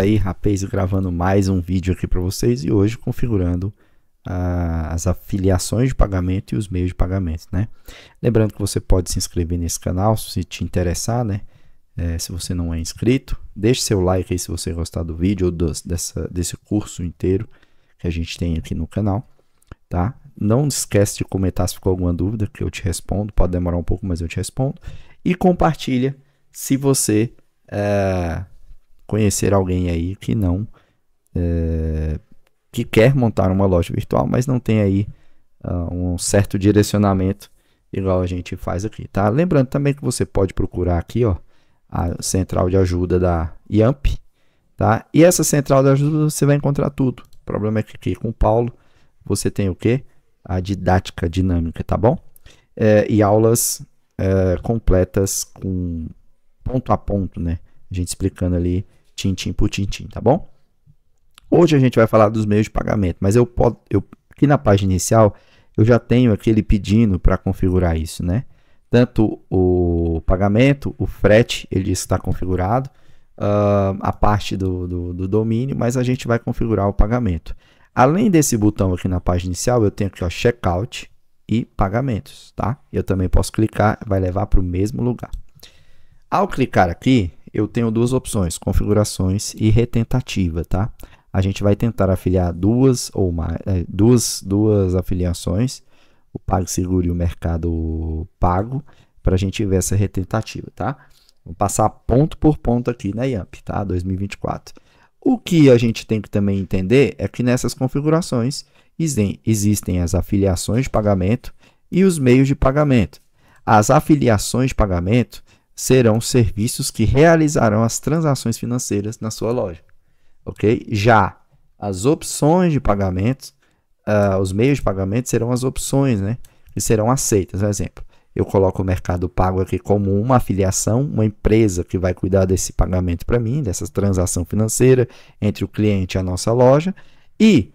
Tá aí, rapaz, gravando mais um vídeo aqui para vocês e hoje configurando ah, as afiliações de pagamento e os meios de pagamento, né? Lembrando que você pode se inscrever nesse canal se te interessar, né? É, se você não é inscrito, deixe seu like aí se você gostar do vídeo ou dessa, desse curso inteiro que a gente tem aqui no canal, tá? Não esquece de comentar se ficou alguma dúvida que eu te respondo, pode demorar um pouco, mas eu te respondo. E compartilha se você... É, conhecer alguém aí que não é, que quer montar uma loja virtual, mas não tem aí uh, um certo direcionamento igual a gente faz aqui, tá? Lembrando também que você pode procurar aqui, ó, a central de ajuda da IAMP, tá? E essa central de ajuda você vai encontrar tudo. O problema é que aqui com o Paulo você tem o quê? A didática dinâmica, tá bom? É, e aulas é, completas com ponto a ponto, né? A gente explicando ali tintim por tintim, tá bom? Hoje a gente vai falar dos meios de pagamento, mas eu posso, eu, aqui na página inicial, eu já tenho aquele pedindo para configurar isso, né? Tanto o pagamento, o frete, ele está configurado, uh, a parte do, do, do domínio, mas a gente vai configurar o pagamento. Além desse botão aqui na página inicial, eu tenho aqui ó, checkout e pagamentos, tá? Eu também posso clicar, vai levar para o mesmo lugar. Ao clicar aqui, eu tenho duas opções, configurações e retentativa, tá? A gente vai tentar afiliar duas ou mais, é, duas, duas afiliações, o PagSeguro e o Mercado Pago, para a gente ver essa retentativa, tá? Vou passar ponto por ponto aqui na IAMP, tá? 2024. O que a gente tem que também entender é que nessas configurações existem as afiliações de pagamento e os meios de pagamento. As afiliações de pagamento serão serviços que realizarão as transações financeiras na sua loja. Ok? Já as opções de pagamentos, uh, os meios de pagamento serão as opções, né? Que serão aceitas. Por exemplo, eu coloco o Mercado Pago aqui como uma afiliação, uma empresa que vai cuidar desse pagamento para mim, dessa transação financeira entre o cliente e a nossa loja. E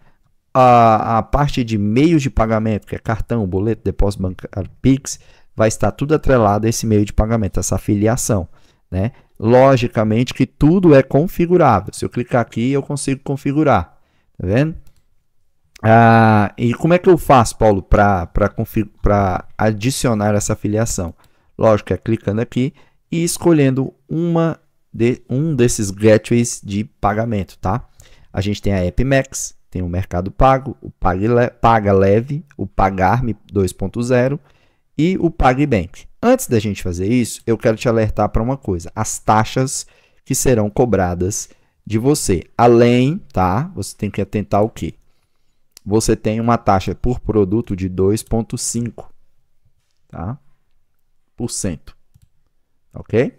a, a, parte de meios de pagamento, que é cartão, boleto, depósito bancário, PIX, vai estar tudo atrelado a esse meio de pagamento, essa filiação. Né? Logicamente que tudo é configurável. Se eu clicar aqui, eu consigo configurar. Tá vendo? Ah, e como é que eu faço, Paulo, para adicionar essa filiação? Lógico, é clicando aqui e escolhendo uma de, um desses gateways de pagamento, tá? A gente tem a AppMax, tem o Mercado Pago, o Paga Leve, o Pagarme 2.0 e o PagBank. Antes da gente fazer isso, eu quero te alertar para uma coisa: as taxas que serão cobradas de você. Além, tá? Você tem que atentar o que? Você tem uma taxa por produto de 2,5%. Tá? Por cento. Ok?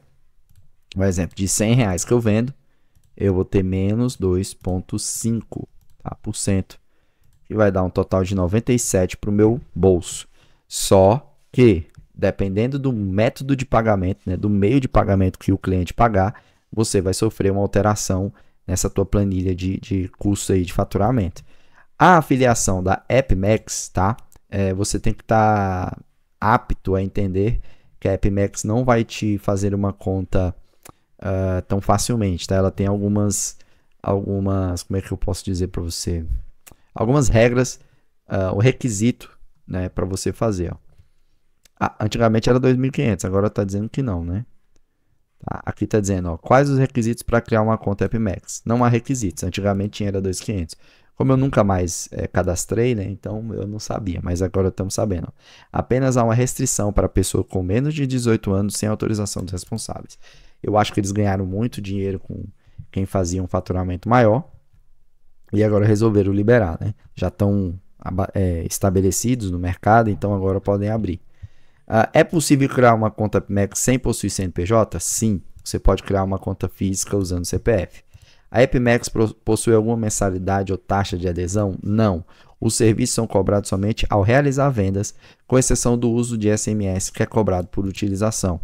Um exemplo, de 100 reais que eu vendo, eu vou ter menos 2,5%. Tá? Por cento. Que vai dar um total de 97 para o meu bolso. Só que, dependendo do método de pagamento, né, do meio de pagamento que o cliente pagar, você vai sofrer uma alteração nessa tua planilha de, de custo aí de faturamento. A afiliação da AppMax, tá? É, você tem que estar tá apto a entender que a AppMax não vai te fazer uma conta uh, tão facilmente, tá? Ela tem algumas, algumas, como é que eu posso dizer para você? Algumas regras, uh, o requisito, né, para você fazer. Ó. Ah, antigamente era 2.500, agora está dizendo que não, né? Tá, aqui está dizendo, ó, quais os requisitos para criar uma conta AppMax? Não há requisitos, antigamente tinha era 2.500. Como eu nunca mais é, cadastrei, né, então eu não sabia, mas agora estamos sabendo. Apenas há uma restrição para pessoa com menos de 18 anos sem autorização dos responsáveis. Eu acho que eles ganharam muito dinheiro com quem fazia um faturamento maior e agora resolveram liberar, né? Já estão é, estabelecidos no mercado, então agora podem abrir. Uh, é possível criar uma conta PMEC sem possuir CNPJ? Sim, você pode criar uma conta física usando CPF. A EPMEX possui alguma mensalidade ou taxa de adesão? Não. Os serviços são cobrados somente ao realizar vendas, com exceção do uso de SMS, que é cobrado por utilização.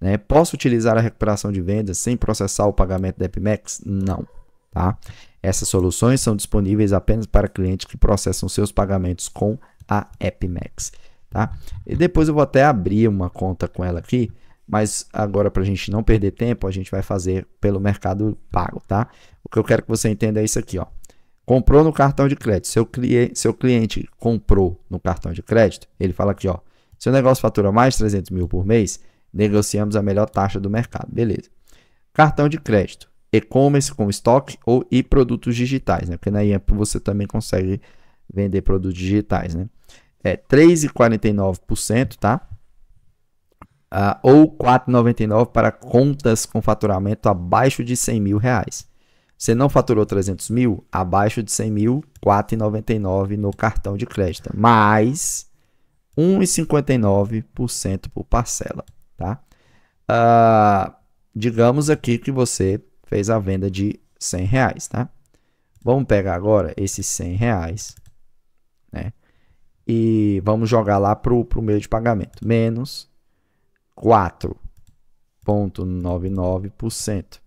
Né? Posso utilizar a recuperação de vendas sem processar o pagamento da EPMEX? Não. Tá? Essas soluções são disponíveis apenas para clientes que processam seus pagamentos com a EPMEX tá? E depois eu vou até abrir uma conta com ela aqui, mas agora para a gente não perder tempo, a gente vai fazer pelo mercado pago, tá? O que eu quero que você entenda é isso aqui, ó. Comprou no cartão de crédito. Seu, cli seu cliente comprou no cartão de crédito, ele fala aqui, ó. Seu negócio fatura mais 300 mil por mês, negociamos a melhor taxa do mercado, beleza. Cartão de crédito, e-commerce com estoque ou e produtos digitais, né? Porque na IAMP você também consegue vender produtos digitais, né? é 3,49%, tá? Uh, ou 4,99 para contas com faturamento abaixo de 100 mil reais. Você não faturou 300 mil? Abaixo de 100 mil, 4,99 no cartão de crédito. Mais 1,59% por parcela, tá? Uh, digamos aqui que você fez a venda de 100 reais, tá? Vamos pegar agora esses 100 reais e vamos jogar lá para o meio de pagamento. Menos 4,99%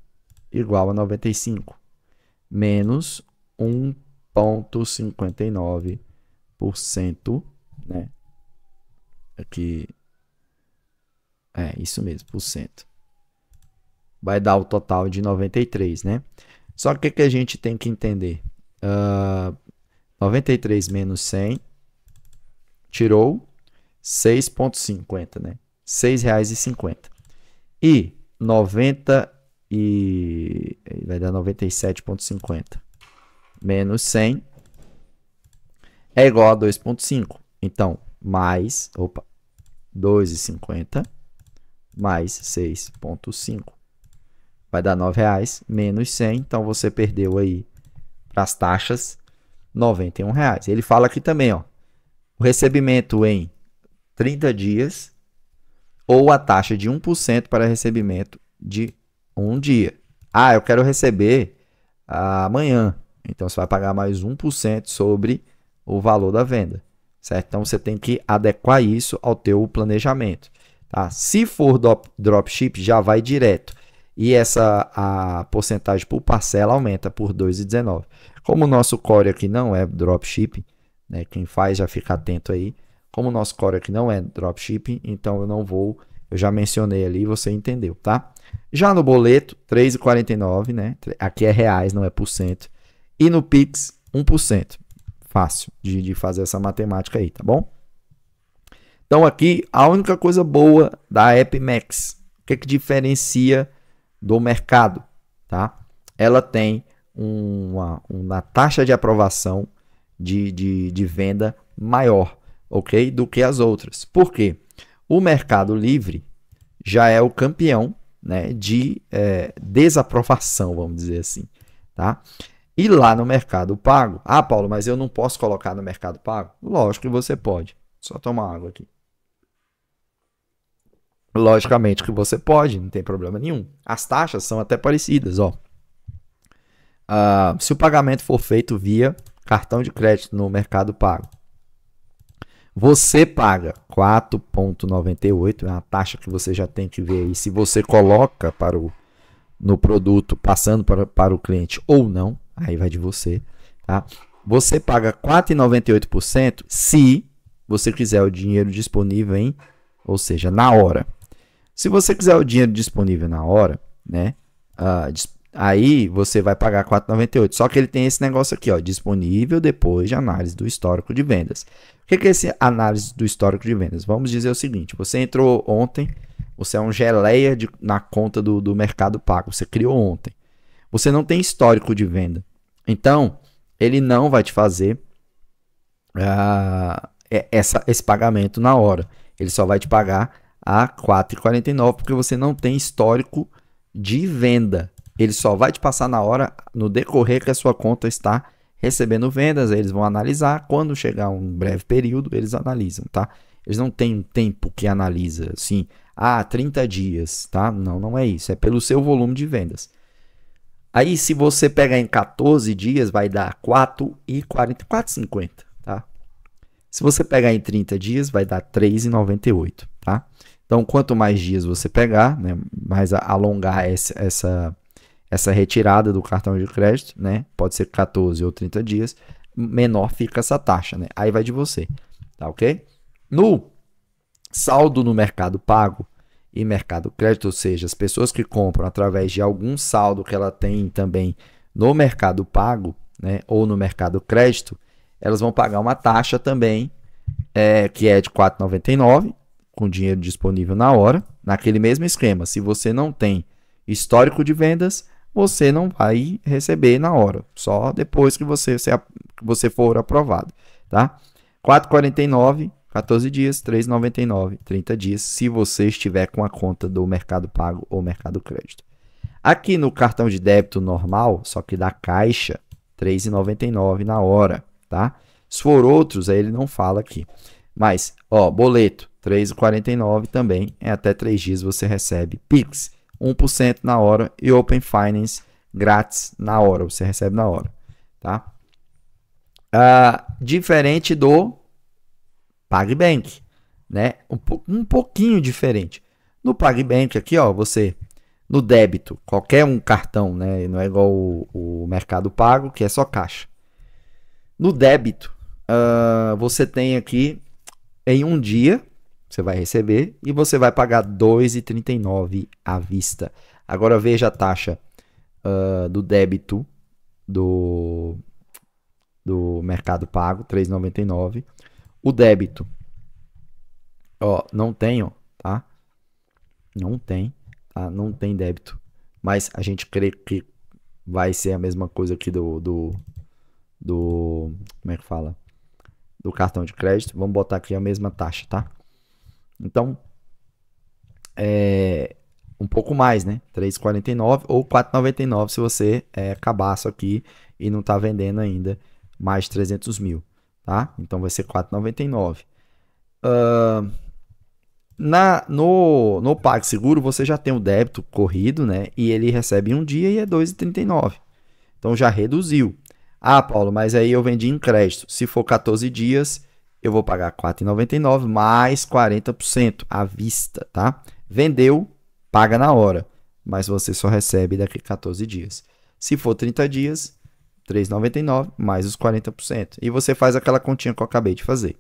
igual a 95. Menos 1,59%, né? Aqui. É, isso mesmo, por cento. Vai dar o total de 93, né? Só que o que a gente tem que entender? Uh, ah, 93 menos 100 tirou 6,50, né? R$ 6,50. E 90 e vai dar 97,50 menos 100 é igual a 2,5. Então, mais, opa, 2,50 mais 6,5 vai dar R$ 9,00 menos 100. Então, você perdeu aí para as taxas R$ 91,00. Ele fala aqui também, ó, o recebimento em 30 dias ou a taxa de 1% para recebimento de um dia. Ah, eu quero receber amanhã. Então você vai pagar mais 1% sobre o valor da venda, certo? Então você tem que adequar isso ao teu planejamento, tá? Se for dropship, já vai direto. E essa a porcentagem por parcela aumenta por 2,19. Como o nosso core aqui não é dropshipping, né? Quem faz já fica atento aí. Como o nosso core aqui não é dropshipping, então eu não vou, eu já mencionei ali, você entendeu, tá? Já no boleto, 3,49, né? Aqui é reais, não é por cento. E no Pix, 1%. Fácil de, de fazer essa matemática aí, tá bom? Então aqui, a única coisa boa da App Max, o que é que diferencia do mercado, tá? Ela tem uma, uma taxa de aprovação de, de, de venda maior, ok? Do que as outras. Por quê? O Mercado Livre já é o campeão né, de é, desaprovação, vamos dizer assim, tá? E lá no Mercado Pago, ah, Paulo, mas eu não posso colocar no Mercado Pago? Lógico que você pode. Só tomar água aqui. Logicamente que você pode, não tem problema nenhum. As taxas são até parecidas, ó. Uh, se o pagamento for feito via cartão de crédito no Mercado Pago. Você paga 4,98, é uma taxa que você já tem que ver aí se você coloca para o, no produto, passando para, para o cliente ou não, aí vai de você, tá? Você paga 4,98% se você quiser o dinheiro disponível em, ou seja, na hora. Se você quiser o dinheiro disponível na hora, né? Uh, Aí você vai pagar 4,98. Só que ele tem esse negócio aqui, ó, disponível depois de análise do histórico de vendas. O que é esse análise do histórico de vendas? Vamos dizer o seguinte: você entrou ontem, você é um geleia de, na conta do, do mercado pago, você criou ontem. Você não tem histórico de venda. Então, ele não vai te fazer uh, essa, esse pagamento na hora. Ele só vai te pagar a 4,49 porque você não tem histórico de venda. Ele só vai te passar na hora, no decorrer que a sua conta está recebendo vendas, eles vão analisar. Quando chegar um breve período, eles analisam, tá? Eles não têm um tempo que analisa, assim, ah, 30 dias, tá? Não, não é isso. É pelo seu volume de vendas. Aí, se você pegar em 14 dias, vai dar 4,50, tá? Se você pegar em 30 dias, vai dar 3,98, tá? Então, quanto mais dias você pegar, né, mais alongar essa, essa essa retirada do cartão de crédito, né? Pode ser 14 ou 30 dias, menor fica essa taxa, né? Aí vai de você, tá ok? No saldo no mercado pago e mercado crédito, ou seja, as pessoas que compram através de algum saldo que ela tem também no mercado pago, né? Ou no mercado crédito, elas vão pagar uma taxa também, é, que é de 4,99, com dinheiro disponível na hora, naquele mesmo esquema. Se você não tem histórico de vendas, você não vai receber na hora, só depois que você, você, você for aprovado, tá? 4,49, 14 dias, 3,99, 30 dias, se você estiver com a conta do Mercado Pago ou Mercado Crédito. Aqui no cartão de débito normal, só que da Caixa, 3,99 na hora, tá? Se for outros, aí ele não fala aqui. Mas, ó, boleto, 3,49 também, é até 3 dias você recebe Pix. 1% na hora e Open Finance grátis na hora, você recebe na hora, tá? Uh, diferente do PagBank, né? Um, um pouquinho diferente. No PagBank aqui, ó, você no débito, qualquer um cartão, né? Não é igual o, o Mercado Pago, que é só caixa. No débito, uh, você tem aqui em um dia você vai receber e você vai pagar 2,39 à vista. Agora veja a taxa uh, do débito do, do Mercado Pago, 3,99. O débito, ó, não ó, tá? Não tem, tá? Não tem débito. Mas a gente crê que vai ser a mesma coisa aqui do, do, do como é que fala? Do cartão de crédito. Vamos botar aqui a mesma taxa, tá? Então, é um pouco mais, né? 3,49 ou 4,99 se você é cabaço aqui e não está vendendo ainda mais 300 mil, tá? Então vai ser 4,99. Uh, na, no, no PagSeguro você já tem o débito corrido, né? E ele recebe um dia e é 2,39. Então já reduziu. Ah, Paulo, mas aí eu vendi em crédito. Se for 14 dias, eu vou pagar R$ 4,99 mais 40% à vista, tá? Vendeu, paga na hora, mas você só recebe daqui 14 dias. Se for 30 dias, R$ 3,99 mais os 40%. E você faz aquela continha que eu acabei de fazer.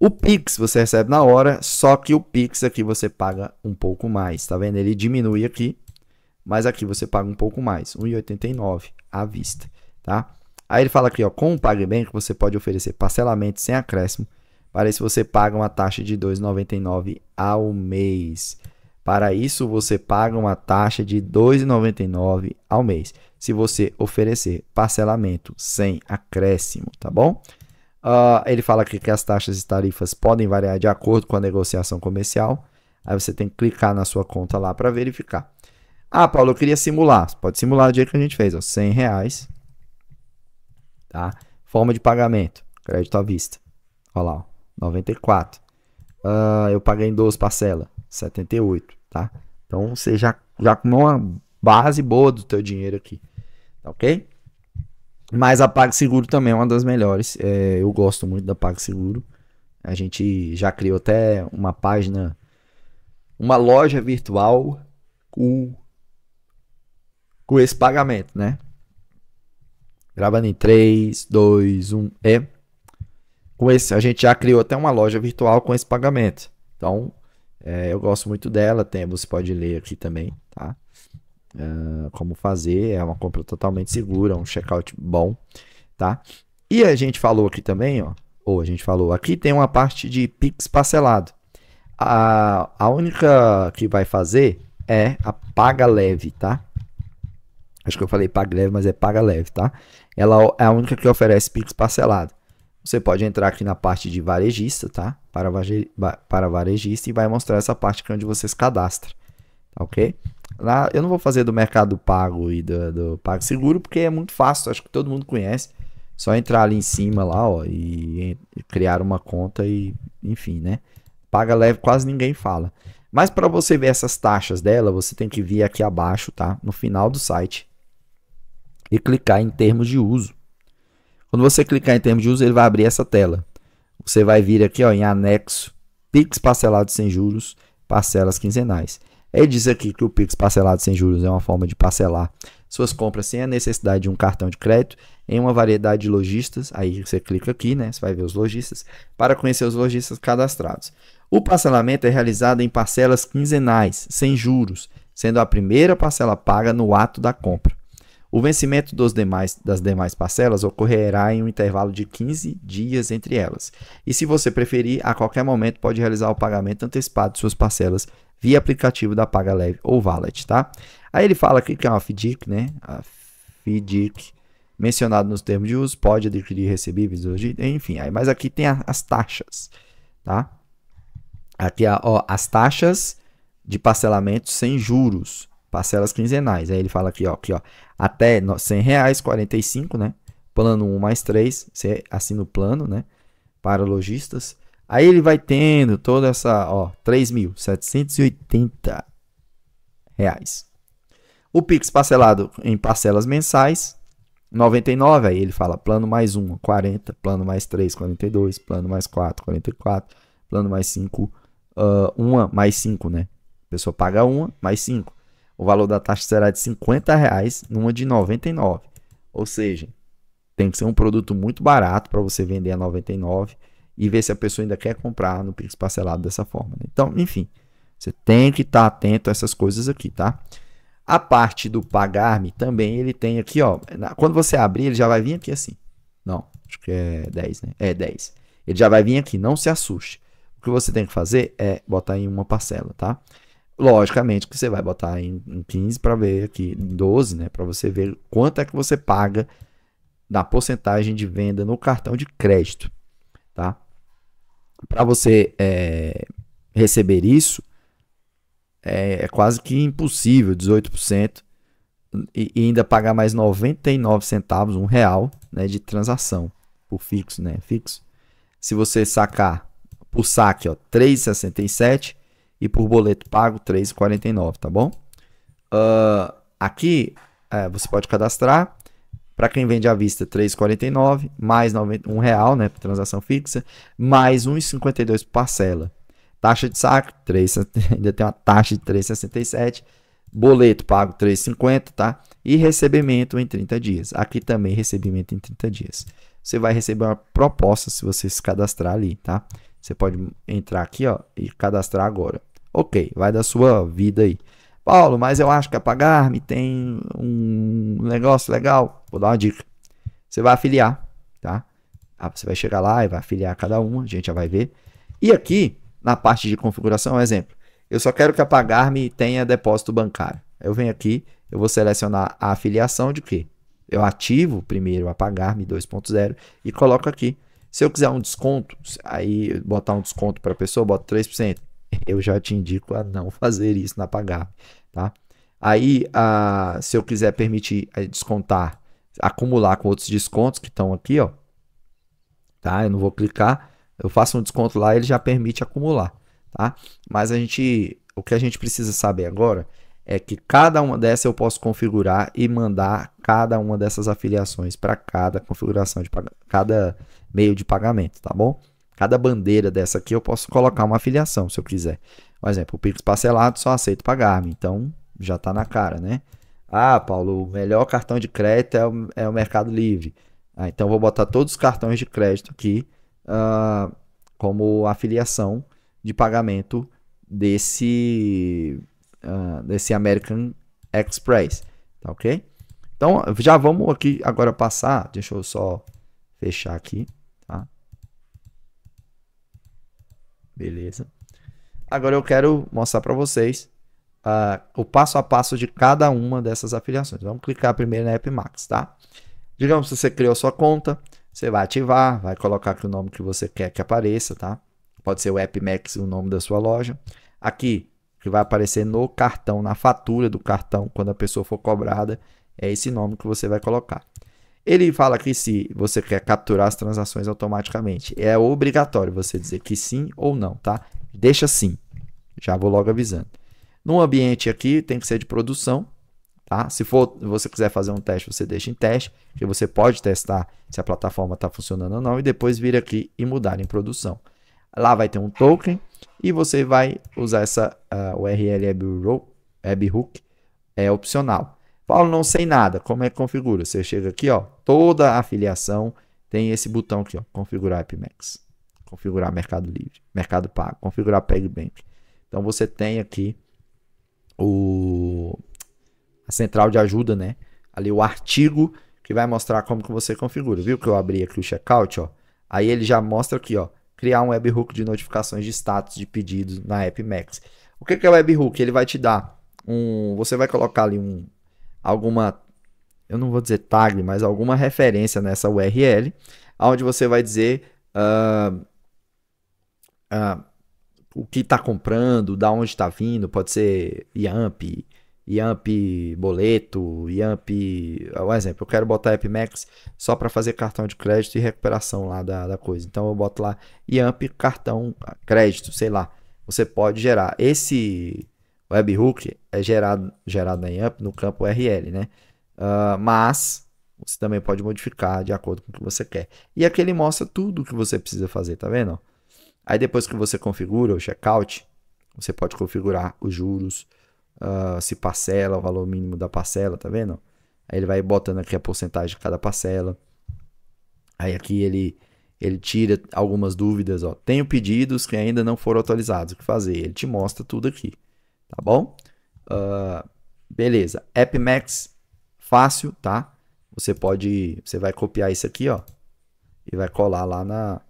O Pix você recebe na hora, só que o Pix aqui você paga um pouco mais, tá vendo? Ele diminui aqui, mas aqui você paga um pouco mais, R$ 1,89 à vista, tá? Aí ele fala aqui, ó, com o PagBank você pode oferecer parcelamento sem acréscimo. Para isso você paga uma taxa de 2,99 ao mês. Para isso você paga uma taxa de 2,99 ao mês, se você oferecer parcelamento sem acréscimo, tá bom? Uh, ele fala aqui que as taxas e tarifas podem variar de acordo com a negociação comercial. Aí você tem que clicar na sua conta lá para verificar. Ah, Paulo, eu queria simular. Pode simular o dia que a gente fez, ó, 100 reais. Tá? Forma de pagamento, crédito à vista. Olha lá, ó, 94. Uh, ah, eu paguei em 12 parcelas, 78, tá? Então, você já, já com uma base boa do teu dinheiro aqui, tá ok? Mas a PagSeguro também é uma das melhores. É, eu gosto muito da PagSeguro. A gente já criou até uma página, uma loja virtual com, com esse pagamento, né? Gravando em 3, 2, 1 e. Com esse, a gente já criou até uma loja virtual com esse pagamento. Então, é, eu gosto muito dela. Tem, você pode ler aqui também, tá? É, como fazer. É uma compra totalmente segura, um checkout bom, tá? E a gente falou aqui também, ó. Ou a gente falou, aqui tem uma parte de Pix parcelado. A, a única que vai fazer é a paga leve, tá? Acho que eu falei paga leve, mas é paga leve, tá? Ela é a única que oferece Pix parcelado. Você pode entrar aqui na parte de varejista, tá? Para, vaje, para varejista e vai mostrar essa parte é onde você se cadastra, tá ok? Lá, eu não vou fazer do Mercado Pago e do, do Pago Seguro porque é muito fácil, acho que todo mundo conhece. Só entrar ali em cima lá, ó, e, e criar uma conta e, enfim, né? Paga leve, quase ninguém fala. Mas para você ver essas taxas dela, você tem que vir aqui abaixo, tá? No final do site, e clicar em termos de uso. Quando você clicar em termos de uso, ele vai abrir essa tela. Você vai vir aqui ó, em anexo, PIX parcelado sem juros, parcelas quinzenais. Ele diz aqui que o PIX parcelado sem juros é uma forma de parcelar suas compras sem a necessidade de um cartão de crédito em uma variedade de lojistas. Aí você clica aqui, né? Você vai ver os lojistas para conhecer os lojistas cadastrados. O parcelamento é realizado em parcelas quinzenais, sem juros, sendo a primeira parcela paga no ato da compra. O vencimento dos demais, das demais parcelas ocorrerá em um intervalo de 15 dias entre elas. E se você preferir, a qualquer momento pode realizar o pagamento antecipado de suas parcelas via aplicativo da Paga Leve ou Wallet, tá? Aí ele fala aqui que é uma FDIC, né? A FDIC mencionado nos termos de uso, pode adquirir recebíveis hoje, enfim, aí, mas aqui tem a, as taxas, tá? Aqui é, ó, as taxas de parcelamento sem juros parcelas quinzenais. Aí ele fala aqui, ó, aqui, ó, até R$ 100,45, né? Plano 1 mais 3, você assina o plano, né? Para lojistas. Aí ele vai tendo toda essa, ó, 3.780 O Pix parcelado em parcelas mensais, 99, aí ele fala plano mais 1, 40, plano mais 3, 42, plano mais 4, 44, plano mais 5, uh, 1 mais 5, né? A pessoa paga 1 mais 5 o valor da taxa será de 50 reais numa de 99. Ou seja, tem que ser um produto muito barato para você vender a 99 e ver se a pessoa ainda quer comprar no Pix parcelado dessa forma. Né? Então, enfim, você tem que estar tá atento a essas coisas aqui, tá? A parte do pagar-me também ele tem aqui, ó. Quando você abrir, ele já vai vir aqui assim. Não, acho que é 10, né? É 10. Ele já vai vir aqui, não se assuste. O que você tem que fazer é botar em uma parcela, tá? Logicamente que você vai botar em, em 15 para ver aqui, em 12, né? Para você ver quanto é que você paga da porcentagem de venda no cartão de crédito, tá? Para você é, receber isso, é, é, quase que impossível, 18%, e, e, ainda pagar mais 99 centavos, um real, né, de transação por fixo, né, fixo. Se você sacar por saque, ó, 3,67, e por boleto pago R$ 3,49, tá bom? Uh, aqui é, você pode cadastrar. Para quem vende à vista, R$ 3,49, mais R$ 1,00, né, transação fixa, mais R$ 1,52 parcela. Taxa de saque, 3, ainda tem uma taxa de 3,67. Boleto pago 3,50, tá? E recebimento em 30 dias. Aqui também recebimento em 30 dias. Você vai receber uma proposta se você se cadastrar ali, tá? Você pode entrar aqui, ó, e cadastrar agora. Ok, vai da sua vida aí. Paulo, mas eu acho que a Pagarme me tem um negócio legal. Vou dar uma dica. Você vai afiliar, tá? Ah, você vai chegar lá e vai afiliar cada uma, a gente já vai ver. E aqui, na parte de configuração, um exemplo. Eu só quero que a Pagarme me tenha depósito bancário. Eu venho aqui, eu vou selecionar a afiliação de quê? Eu ativo primeiro a Pagar-me 2.0 e coloco aqui. Se eu quiser um desconto, aí botar um desconto para a pessoa, boto 3% eu já te indico a não fazer isso na Pagar, tá? Aí, a, se eu quiser permitir eh, descontar, acumular com outros descontos que estão aqui, ó, tá? Eu não vou clicar, eu faço um desconto lá, ele já permite acumular, tá? Mas a gente, o que a gente precisa saber agora é que cada uma dessas eu posso configurar e mandar cada uma dessas afiliações para cada configuração de cada meio de pagamento, tá bom? Cada bandeira dessa aqui eu posso colocar uma afiliação, se eu quiser. Por exemplo, o Pix parcelado só aceito pagar então já está na cara, né? Ah, Paulo, o melhor cartão de crédito é o, é o Mercado Livre. Ah, então vou botar todos os cartões de crédito aqui uh, como afiliação de pagamento desse, uh, desse American Express, tá ok? Então já vamos aqui agora passar, deixa eu só fechar aqui. Beleza. Agora eu quero mostrar para vocês uh, o passo a passo de cada uma dessas afiliações. Vamos clicar primeiro na App Max, tá? Digamos que você criou sua conta, você vai ativar, vai colocar aqui o nome que você quer que apareça, tá? Pode ser o App Max, o nome da sua loja. Aqui, que vai aparecer no cartão, na fatura do cartão, quando a pessoa for cobrada, é esse nome que você vai colocar. Ele fala que se você quer capturar as transações automaticamente, é obrigatório você dizer que sim ou não, tá? Deixa sim. Já vou logo avisando. No ambiente aqui tem que ser de produção, tá? Se for, você quiser fazer um teste, você deixa em teste, que você pode testar se a plataforma está funcionando ou não e depois vir aqui e mudar em produção. Lá vai ter um token e você vai usar essa uh, ah, URL webhook, é opcional. Paulo, não sei nada. Como é que configura? Você chega aqui, ó, toda a afiliação tem esse botão aqui, ó, configurar AppMax, configurar Mercado Livre, Mercado Pago, configurar PagBank. Então você tem aqui o a central de ajuda, né? Ali o artigo que vai mostrar como que você configura. Viu que eu abri aqui o checkout, ó? Aí ele já mostra aqui, ó, criar um webhook de notificações de status de pedidos na AppMax. O que que é o webhook? Ele vai te dar um, você vai colocar ali um alguma, eu não vou dizer tag, mas alguma referência nessa URL, onde você vai dizer uh, uh, o que está comprando, da onde está vindo, pode ser Yamp, Yamp boleto, Yamp, ah, um exemplo, eu quero botar AppMax só para fazer cartão de crédito e recuperação lá da, da coisa. Então eu boto lá Yamp cartão crédito, sei lá. Você pode gerar esse Webhook é gerado, gerado na IAMP no campo URL, né? Uh, mas você também pode modificar de acordo com o que você quer. E aqui ele mostra tudo o que você precisa fazer, tá vendo? Aí depois que você configura o checkout, você pode configurar os juros, uh, se parcela, o valor mínimo da parcela, tá vendo? Aí ele vai botando aqui a porcentagem de cada parcela. Aí aqui ele ele tira algumas dúvidas, ó. Tenho pedidos que ainda não foram atualizados, o que fazer? Ele te mostra tudo aqui tá bom? Uh, beleza, AppMax, fácil, tá? Você pode, você vai copiar isso aqui, ó, e vai colar lá na,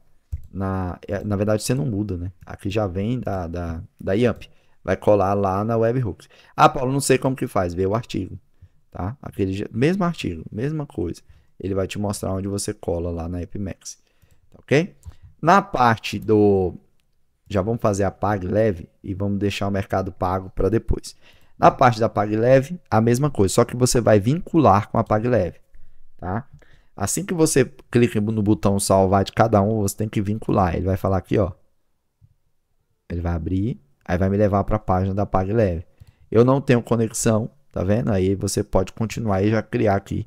na, é, na verdade você não muda, né? Aqui já vem da, da, da YAMP, vai colar lá na Webhooks Ah, Paulo, não sei como que faz, vê o artigo, tá? Aquele mesmo artigo, mesma coisa. Ele vai te mostrar onde você cola lá na AppMax, tá ok? Na parte do já vamos fazer a pag leve e vamos deixar o mercado pago para depois. Na parte da pag leve, a mesma coisa, só que você vai vincular com a pag leve, tá? Assim que você clica no botão salvar de cada um, você tem que vincular. Ele vai falar aqui, ó. Ele vai abrir, aí vai me levar para a página da pag leve. Eu não tenho conexão, tá vendo? Aí você pode continuar e já criar aqui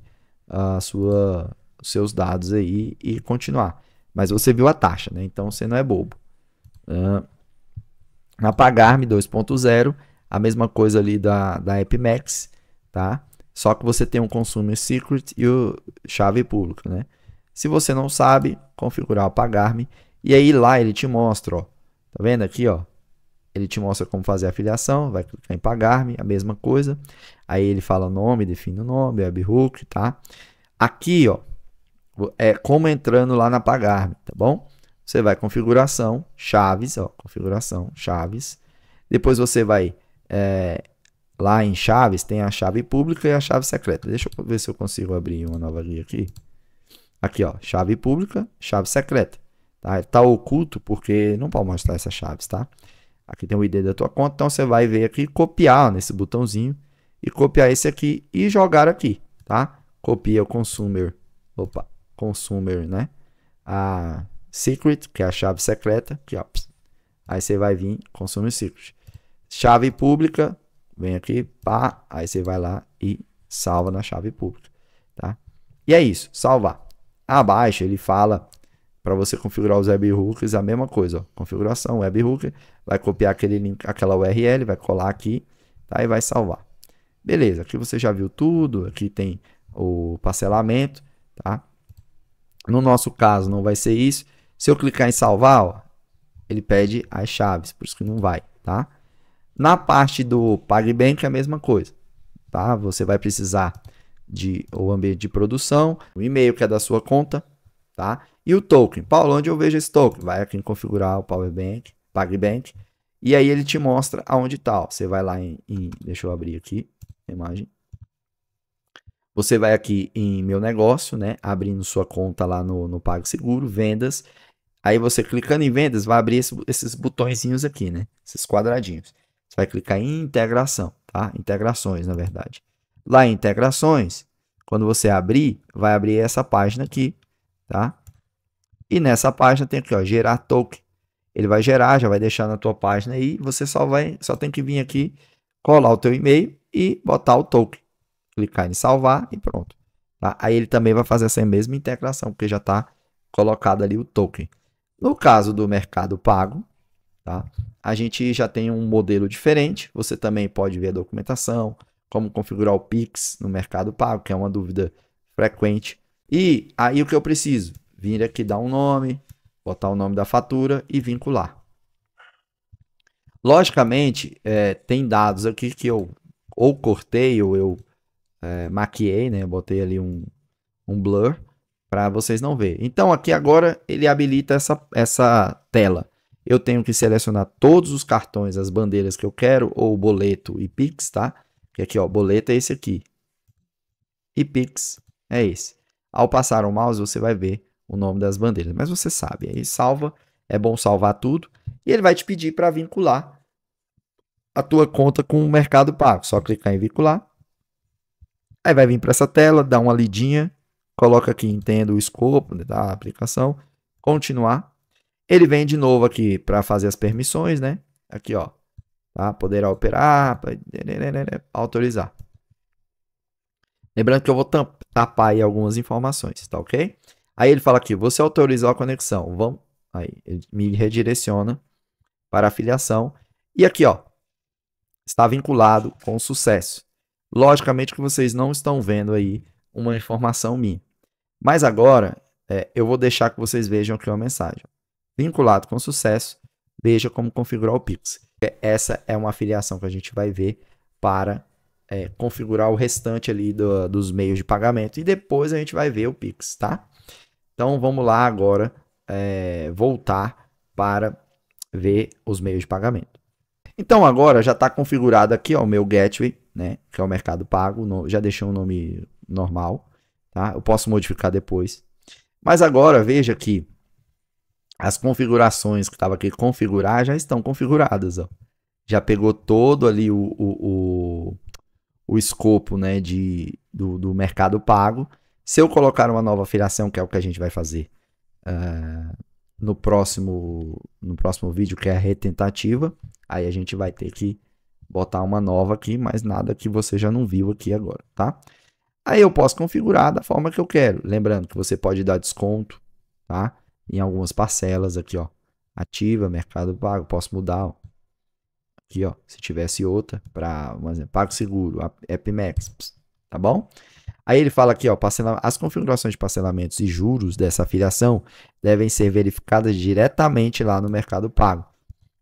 a sua seus dados aí e continuar. Mas você viu a taxa, né? Então você não é bobo. Uh, na me 2.0, a mesma coisa ali da, da AppMax, tá? Só que você tem o um Consumer Secret e o chave pública, né? Se você não sabe, configurar o Pagar-me. E aí lá ele te mostra, ó. Tá vendo aqui, ó? Ele te mostra como fazer a filiação, vai clicar em Pagar-me, a mesma coisa. Aí ele fala nome, define o nome, webhook, tá? Aqui, ó, é como entrando lá na Pagar-me, tá bom? Você vai configuração, chaves, ó, configuração, chaves. Depois você vai é, lá em chaves, tem a chave pública e a chave secreta. Deixa eu ver se eu consigo abrir uma nova linha aqui. Aqui, ó, chave pública, chave secreta. Tá, tá oculto porque não pode mostrar essas chaves, tá? Aqui tem o ID da tua conta, então você vai ver aqui, copiar nesse botãozinho e copiar esse aqui e jogar aqui, tá? Copia o consumer, opa, consumer, né? A ah, secret, que é a chave secreta, que ó, aí você vai vir, consome o secret. Chave pública, vem aqui, pá, aí você vai lá e salva na chave pública, tá? E é isso, salvar. Abaixo ele fala para você configurar os webhooks, a mesma coisa, ó. configuração, webhooker, vai copiar aquele link, aquela URL, vai colar aqui, tá? E vai salvar. Beleza, aqui você já viu tudo, aqui tem o parcelamento, tá? No nosso caso não vai ser isso, se eu clicar em salvar, ó, ele pede as chaves, por isso que não vai, tá? Na parte do PagBank é a mesma coisa, tá? Você vai precisar de o ambiente de produção, o e-mail que é da sua conta, tá? E o token. Paulo, onde eu vejo esse token? Vai aqui em configurar o PowerBank PagBank, e aí ele te mostra aonde tá. Ó. Você vai lá em, em, deixa eu abrir aqui a imagem. Você vai aqui em meu negócio, né? Abrindo sua conta lá no, no PagSeguro, vendas, Aí você clicando em vendas, vai abrir esse, esses botõezinhos aqui, né? Esses quadradinhos. Você vai clicar em integração, tá? Integrações, na verdade. Lá em integrações, quando você abrir, vai abrir essa página aqui, tá? E nessa página tem aqui, ó, gerar token. Ele vai gerar, já vai deixar na tua página aí. Você só vai, só tem que vir aqui, colar o teu e-mail e botar o token. Clicar em salvar e pronto. Tá? Aí ele também vai fazer essa mesma integração, porque já está colocado ali o token. No caso do Mercado Pago, tá? a gente já tem um modelo diferente. Você também pode ver a documentação, como configurar o Pix no Mercado Pago, que é uma dúvida frequente. E aí o que eu preciso? Vir aqui dar um nome, botar o nome da fatura e vincular. Logicamente, é, tem dados aqui que eu ou cortei ou eu é, maquiei, né? Botei ali um, um blur para vocês não verem. Então aqui agora ele habilita essa, essa tela. Eu tenho que selecionar todos os cartões, as bandeiras que eu quero, ou boleto e Pix, tá? Que aqui, ó, boleto é esse aqui. E Pix é esse. Ao passar o mouse, você vai ver o nome das bandeiras, mas você sabe. Aí salva, é bom salvar tudo. E ele vai te pedir para vincular a tua conta com o Mercado Pago. Só clicar em vincular. Aí vai vir para essa tela, dá uma lidinha, coloca aqui, entenda o escopo da aplicação, continuar. Ele vem de novo aqui para fazer as permissões, né? Aqui, ó, tá? Poderá operar, né, autorizar. Lembrando que eu vou tapar aí algumas informações, tá ok? Aí ele fala aqui, você autorizou a conexão, vamos... Aí ele me redireciona para a filiação. E aqui, ó, está vinculado com sucesso. Logicamente que vocês não estão vendo aí uma informação minha, mas agora, é, eu vou deixar que vocês vejam aqui uma mensagem. Vinculado com sucesso, veja como configurar o Pix. É, essa é uma afiliação que a gente vai ver para é, configurar o restante ali do, dos meios de pagamento e depois a gente vai ver o Pix, tá? Então vamos lá agora é, voltar para ver os meios de pagamento. Então agora já está configurado aqui ó, o meu gateway, né, que é o Mercado Pago, no, já deixei um nome normal. Tá? Eu posso modificar depois. Mas agora veja que as configurações que estava aqui configurar já estão configuradas. Ó. Já pegou todo ali o, o, o, o escopo né, de, do, do, mercado pago. Se eu colocar uma nova filiação que é o que a gente vai fazer uh, no, próximo, no próximo vídeo, que é a retentativa, aí a gente vai ter que botar uma nova aqui, mas nada que você já não viu aqui agora, tá? Aí eu posso configurar da forma que eu quero. Lembrando que você pode dar desconto, tá? Em algumas parcelas aqui, ó. Ativa, mercado pago, posso mudar, ó. Aqui, ó. Se tivesse outra, para, por exemplo, Pago Seguro, AppMax, tá bom? Aí ele fala aqui, ó, parcela... as configurações de parcelamentos e juros dessa filiação devem ser verificadas diretamente lá no Mercado Pago,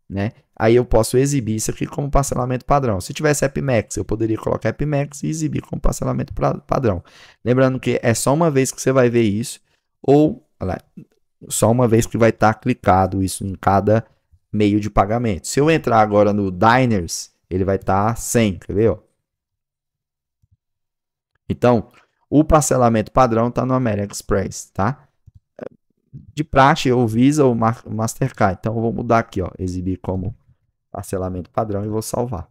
né? Aí eu posso exibir isso aqui como parcelamento padrão. Se tivesse Epimax, eu poderia colocar Epimax e exibir como parcelamento padrão. Lembrando que é só uma vez que você vai ver isso, ou lá, só uma vez que vai estar tá clicado isso em cada meio de pagamento. Se eu entrar agora no Diners, ele vai estar tá 100, quer ver? Ó. Então, o parcelamento padrão está no American Express, tá? De praxe, ou Visa ou Mastercard. Então, eu vou mudar aqui, ó, exibir como parcelamento padrão e vou salvar.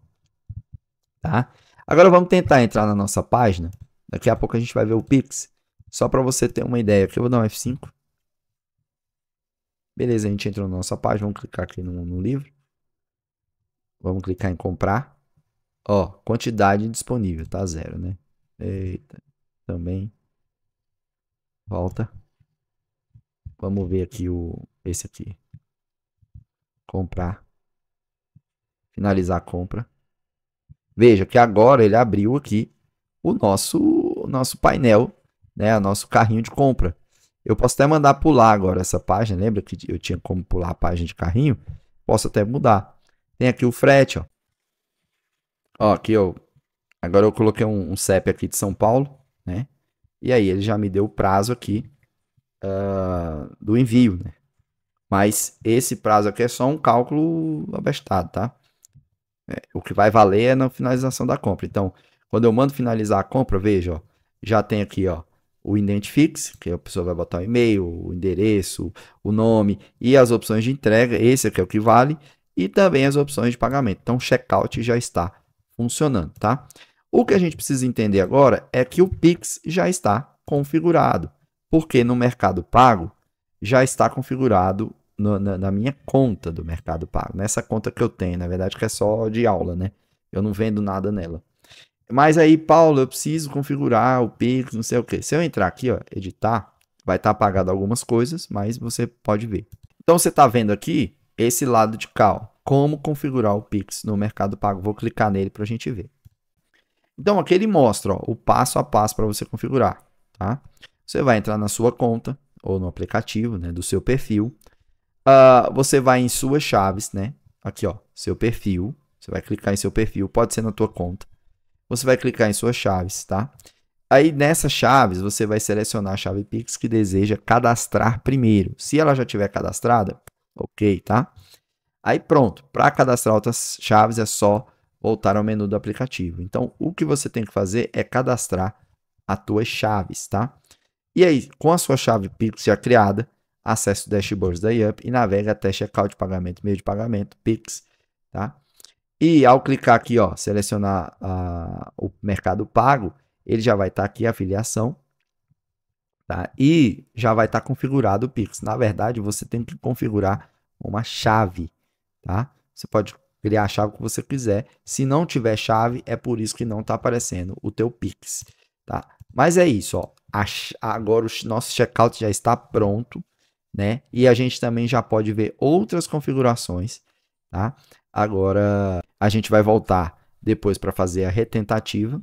Tá? Agora vamos tentar entrar na nossa página. Daqui a pouco a gente vai ver o Pix. Só para você ter uma ideia aqui, eu vou dar um F5. Beleza, a gente entrou na nossa página. Vamos clicar aqui no, no livro. Vamos clicar em comprar. Ó, quantidade disponível, tá zero, né? Eita, também. Volta. Vamos ver aqui o esse aqui. Comprar finalizar a compra. Veja que agora ele abriu aqui o nosso, nosso painel, né? O nosso carrinho de compra. Eu posso até mandar pular agora essa página. Lembra que eu tinha como pular a página de carrinho? Posso até mudar. Tem aqui o frete, ó. Ó, aqui eu. Agora eu coloquei um, um CEP aqui de São Paulo, né? E aí ele já me deu o prazo aqui uh, do envio, né? Mas esse prazo aqui é só um cálculo abestado, tá? É, o que vai valer é na finalização da compra. Então, quando eu mando finalizar a compra, veja, ó, já tem aqui ó, o identifique que a pessoa vai botar o e-mail, o endereço, o nome e as opções de entrega. Esse aqui é o que vale. E também as opções de pagamento. Então, o checkout já está funcionando, tá? O que a gente precisa entender agora é que o Pix já está configurado, porque no mercado pago já está configurado no, na, na, minha conta do Mercado Pago, nessa conta que eu tenho, na verdade, que é só de aula, né? Eu não vendo nada nela. Mas aí, Paulo, eu preciso configurar o Pix, não sei o quê. Se eu entrar aqui, ó, editar, vai estar tá apagado algumas coisas, mas você pode ver. Então, você está vendo aqui esse lado de cá, ó, como configurar o Pix no Mercado Pago. Vou clicar nele para a gente ver. Então, aqui ele mostra ó, o passo a passo para você configurar, tá? Você vai entrar na sua conta ou no aplicativo né, do seu perfil. Uh, você vai em suas chaves, né? Aqui, ó, seu perfil. Você vai clicar em seu perfil, pode ser na tua conta. Você vai clicar em suas chaves, tá? Aí nessas chaves, você vai selecionar a chave Pix que deseja cadastrar primeiro. Se ela já tiver cadastrada, ok, tá? Aí pronto, para cadastrar outras chaves é só voltar ao menu do aplicativo. Então, o que você tem que fazer é cadastrar as suas chaves, tá? E aí, com a sua chave Pix já criada, acesse o dashboards da Yup e navega até checkout de pagamento, meio de pagamento, PIX, tá? E ao clicar aqui, ó, selecionar o mercado pago, ele já vai estar tá aqui a filiação, tá? E já vai estar tá configurado o Pix. Na verdade, você tem que configurar uma chave, tá? Você pode criar a chave que você quiser. Se não tiver chave, é por isso que não está aparecendo o teu Pix, tá? Mas é isso, ó. agora o nosso checkout já está pronto, né? E a gente também já pode ver outras configurações, tá? Agora a gente vai voltar depois para fazer a retentativa,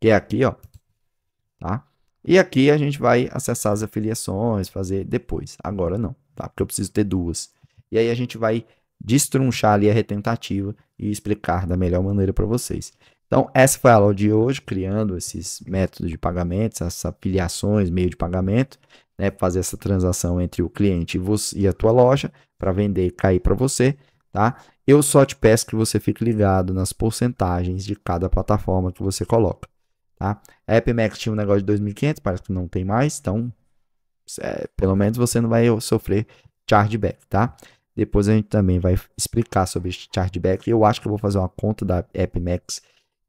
que é aqui, ó, tá? E aqui a gente vai acessar as afiliações, fazer depois. Agora não, tá? Porque eu preciso ter duas. E aí a gente vai destrunchar ali a retentativa e explicar da melhor maneira para vocês. Então, essa foi a aula de hoje, criando esses métodos de pagamentos, essas afiliações, meio de pagamento né, fazer essa transação entre o cliente e, você, e a tua loja para vender e cair para você, tá? Eu só te peço que você fique ligado nas porcentagens de cada plataforma que você coloca, tá? A AppMax tinha um negócio de 2.500, parece que não tem mais, então é, pelo menos você não vai sofrer chargeback, tá? Depois a gente também vai explicar sobre chargeback. Eu acho que eu vou fazer uma conta da AppMax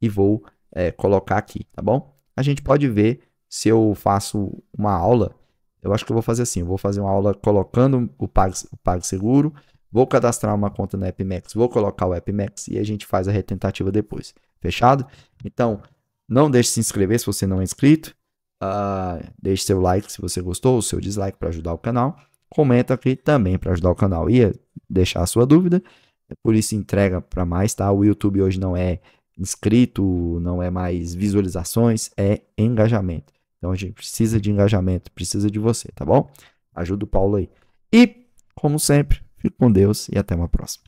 e vou é, colocar aqui, tá bom? A gente pode ver se eu faço uma aula eu acho que eu vou fazer assim, eu vou fazer uma aula colocando o, Pag, o PagSeguro, vou cadastrar uma conta na AppMax, vou colocar o AppMax e a gente faz a retentativa depois. Fechado? Então, não deixe de se inscrever se você não é inscrito. Uh, deixe seu like se você gostou, o seu dislike para ajudar o canal. Comenta aqui também para ajudar o canal. e deixar a sua dúvida, por isso entrega para mais, tá? O YouTube hoje não é inscrito, não é mais visualizações, é engajamento. Então a gente precisa de engajamento, precisa de você, tá bom? Ajuda o Paulo aí. E, como sempre, fique com Deus e até uma próxima.